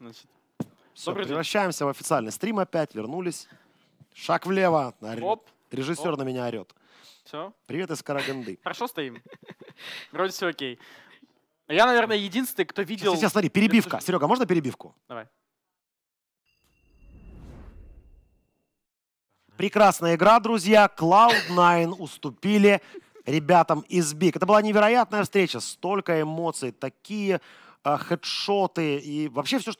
Значит. Все, превращаемся в официальный стрим опять, вернулись. Шаг влево. Оп. Режиссер Оп. на меня орет. Все. Привет из Караганды. Хорошо стоим. Вроде все окей. Я, наверное, единственный, кто видел... Сейчас, сейчас смотри, перебивка. Серега, можно перебивку? Давай. Прекрасная игра, друзья. Cloud9 уступили ребятам из Биг. Это была невероятная встреча. Столько эмоций, такие э, хедшоты и вообще все, что